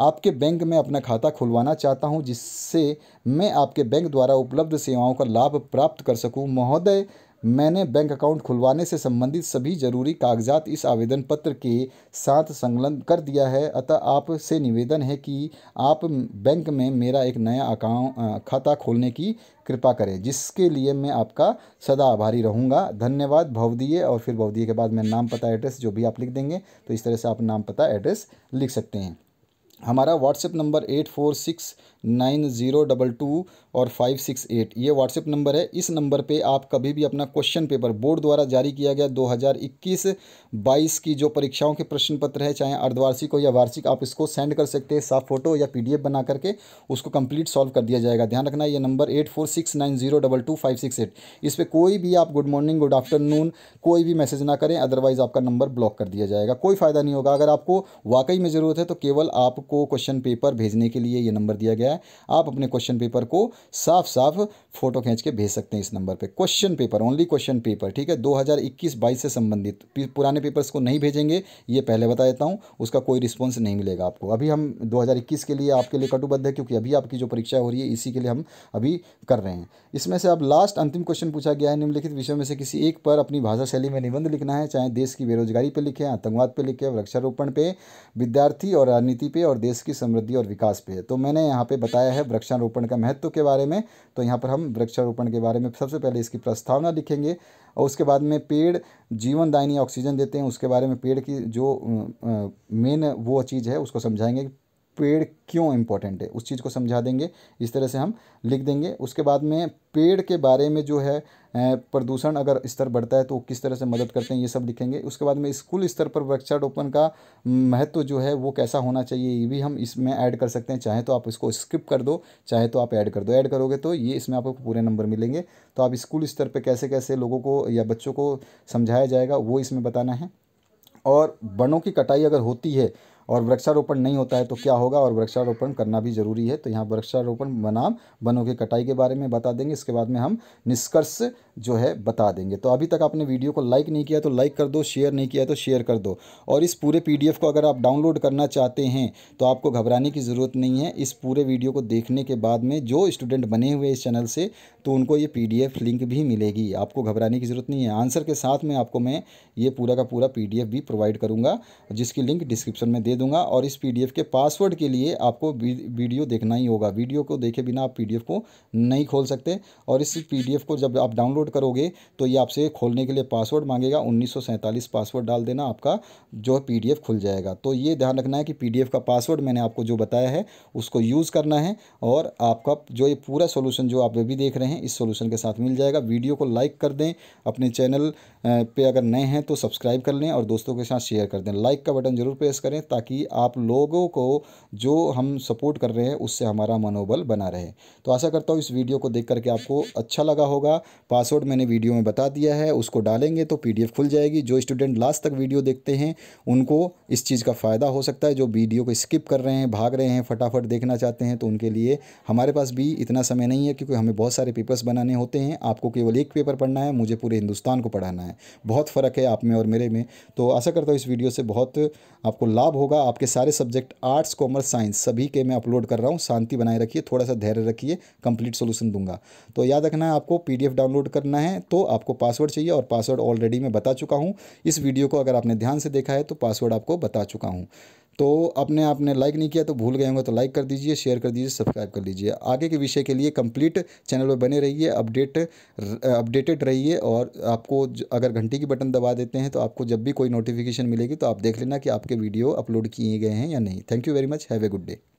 आपके बैंक में अपना खाता खुलवाना चाहता हूं जिससे मैं आपके बैंक द्वारा उपलब्ध सेवाओं का लाभ प्राप्त कर सकूं महोदय मैंने बैंक अकाउंट खुलवाने से संबंधित सभी जरूरी कागजात इस आवेदन पत्र के साथ संलग्न कर दिया है अतः आपसे निवेदन है कि आप बैंक में मेरा एक नया अकाउंट खाता खोलने की कृपा करें जिसके लिए मैं आपका सदा आभारी रहूँगा धन्यवाद भवदीय और फिर भवदीय के बाद मैं नाम पता एड्रेस जो भी आप लिख देंगे तो इस तरह से आप नाम पता एड्रेस लिख सकते हैं हमारा WhatsApp number eight four six nine zero double two और फाइव सिक्स एट ये व्हाट्सएप नंबर है इस नंबर पे आप कभी भी अपना क्वेश्चन पेपर बोर्ड द्वारा जारी किया गया 2021-22 की जो परीक्षाओं के प्रश्न पत्र है चाहे अर्धवार्षिक हो या वार्षिक आप इसको सेंड कर सकते हैं साफ फोटो या पी बना करके उसको कंप्लीट सॉल्व कर दिया जाएगा ध्यान रखना ये number eight four six nine zero double two five six eight इस पर कोई भी आप गुड मॉर्निंग गुड आफ्टरनून कोई भी मैसेज ना करें अदरवाइज़ आपका नंबर ब्लॉक कर दिया जाएगा कोई फ़ायदा नहीं होगा अगर आपको वाकई में ज़रूरत है तो केवल आपको क्वेश्चन पेपर भेजने के लिए ये नंबर दिया गया है आप अपने क्वेश्चन पेपर को साफ साफ फोटो खींच के भेज सकते हैं इस नंबर पर question paper only question paper ठीक है दो हज़ार इक्कीस बाईस से संबंधित पुराने पेपर्स को नहीं भेजेंगे ये पहले बता देता हूँ उसका कोई रिस्पॉन्स नहीं मिलेगा आपको अभी हम 2021 के लिए आपके लिए कटुबद्ध है क्योंकि अभी आपकी जो परीक्षा हो रही है इसी के लिए हम अभी कर रहे हैं इसमें से अब लास्ट अंतिम क्वेश्चन पूछा गया है निम्नलिखित विषय में से किसी एक पर अपनी भाषा शैली में निबंध लिखना है चाहे देश की बेरोजगारी पर लिखे आतंकवाद पर लिखे वृक्षारोपण पर विद्यार्थी और राजनीति पर और देश की समृद्धि और विकास पर तो मैंने यहाँ पर बताया है वृक्षारोपण का महत्व के बारे में तो यहाँ पर हम वृक्षारोपण के बारे में सबसे पहले इसकी प्रस्तावना लिखेंगे और उसके बाद में पेड़ जीवनदायिनी ऑक्सीजन देते हैं उसके बारे में पेड़ की जो मेन वो चीज़ है उसको समझाएंगे पेड़ क्यों इम्पोर्टेंट है उस चीज़ को समझा देंगे इस तरह से हम लिख देंगे उसके बाद में पेड़ के बारे में जो है प्रदूषण अगर स्तर बढ़ता है तो किस तरह से मदद करते हैं ये सब लिखेंगे उसके बाद में स्कूल स्तर पर वृक्षारोपण का महत्व जो है वो कैसा होना चाहिए ये भी हम इसमें ऐड कर सकते हैं चाहे तो आप इसको स्किप कर दो चाहे तो आप ऐड कर दो ऐड करोगे तो ये इसमें आपको पूरे नंबर मिलेंगे तो आप स्कूल स्तर पर कैसे कैसे लोगों को या बच्चों को समझाया जाएगा वो इसमें बताना है और वनों की कटाई अगर होती है और वृक्षारोपण नहीं होता है तो क्या होगा और वृक्षारोपण करना भी ज़रूरी है तो यहाँ वृक्षारोपण बनाम वनों की कटाई के बारे में बता देंगे इसके बाद में हम निष्कर्ष जो है बता देंगे तो अभी तक आपने वीडियो को लाइक नहीं किया तो लाइक कर दो शेयर नहीं किया तो शेयर कर दो और इस पूरे पी को अगर आप डाउनलोड करना चाहते हैं तो आपको घबराने की ज़रूरत नहीं है इस पूरे वीडियो को देखने के बाद में जो स्टूडेंट बने हुए इस चैनल से तो उनको ये पी लिंक भी मिलेगी आपको घबराने की ज़रूरत नहीं है आंसर के साथ में आपको मैं ये पूरा का पूरा पी भी प्रोवाइड करूँगा जिसकी लिंक डिस्क्रिप्शन में दे दूंगा और इस पीडीएफ के पासवर्ड के लिए आपको वीडियो देखना ही होगा वीडियो को देखे बिना आप पीडीएफ को नहीं खोल सकते और इस पीडीएफ को जब आप डाउनलोड करोगे तो ये आपसे खोलने के लिए पासवर्ड मांगेगा उन्नीस पासवर्ड डाल देना आपका जो पी खुल जाएगा तो ये ध्यान रखना है कि पी का पासवर्ड मैंने आपको जो बताया है उसको यूज़ करना है और आपका जो ये पूरा सोल्यूशन जो आप अभी देख रहे हैं इस सोल्यूशन के साथ मिल जाएगा वीडियो को लाइक कर दें अपने चैनल पे अगर नए हैं तो सब्सक्राइब कर लें और दोस्तों के साथ शेयर कर दें लाइक का बटन जरूर प्रेस करें ताकि ताकि आप लोगों को जो हम सपोर्ट कर रहे हैं उससे हमारा मनोबल बना रहे तो आशा करता हूँ इस वीडियो को देख करके आपको अच्छा लगा होगा पासवर्ड मैंने वीडियो में बता दिया है उसको डालेंगे तो पी खुल जाएगी जो स्टूडेंट लास्ट तक वीडियो देखते हैं उनको इस चीज़ का फ़ायदा हो सकता है जो वीडियो को स्किप कर रहे हैं भाग रहे हैं फटाफट देखना चाहते हैं तो उनके लिए हमारे पास भी इतना समय नहीं है क्योंकि हमें बहुत सारे पेपर्स बनाने होते हैं आपको केवल एक पेपर पढ़ना है मुझे पूरे हिंदुस्तान को पढ़ाना है बहुत फ़र्क है आप में और मेरे में तो आशा करता हूँ इस वीडियो से बहुत आपको लाभ होगा होगा आपके सारे सब्जेक्ट आर्ट्स कॉमर्स साइंस सभी के मैं अपलोड कर रहा हूँ शांति बनाए रखिए थोड़ा सा धैर्य रखिए कंप्लीट सोल्यूशन दूंगा तो याद रखना है आपको पी डाउनलोड करना है तो आपको पासवर्ड चाहिए और पासवर्ड ऑलरेडी मैं बता चुका हूँ इस वीडियो को अगर आपने ध्यान से देखा है तो पासवर्ड आपको बता चुका हूँ तो आपने आपने लाइक नहीं किया तो भूल गए होंगे तो लाइक कर दीजिए शेयर कर दीजिए सब्सक्राइब कर लीजिए आगे के विषय के लिए कंप्लीट चैनल पर बने रहिए अपडेट अपडेटेड रहिए और आपको अगर घंटी की बटन दबा देते हैं तो आपको जब भी कोई नोटिफिकेशन मिलेगी तो आप देख लेना कि आपके वीडियो अपलोड किए गए हैं या नहीं thank you very much have a good day